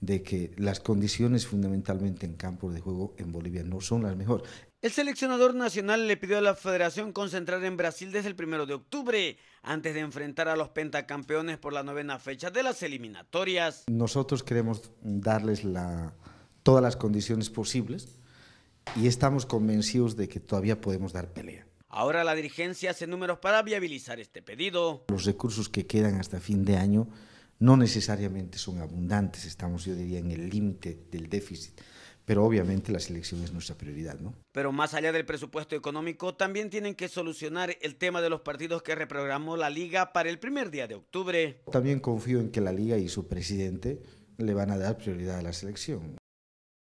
de que las condiciones fundamentalmente en campos de juego en Bolivia no son las mejores. El seleccionador nacional le pidió a la federación concentrar en Brasil desde el primero de octubre, antes de enfrentar a los pentacampeones por la novena fecha de las eliminatorias. Nosotros queremos darles todas las condiciones posibles y estamos convencidos de que todavía podemos dar pelea. Ahora la dirigencia hace números para viabilizar este pedido. Los recursos que quedan hasta fin de año no necesariamente son abundantes, estamos yo diría en el límite del déficit, pero obviamente la selección es nuestra prioridad, ¿no? Pero más allá del presupuesto económico, también tienen que solucionar el tema de los partidos que reprogramó la liga para el primer día de octubre. También confío en que la liga y su presidente le van a dar prioridad a la selección.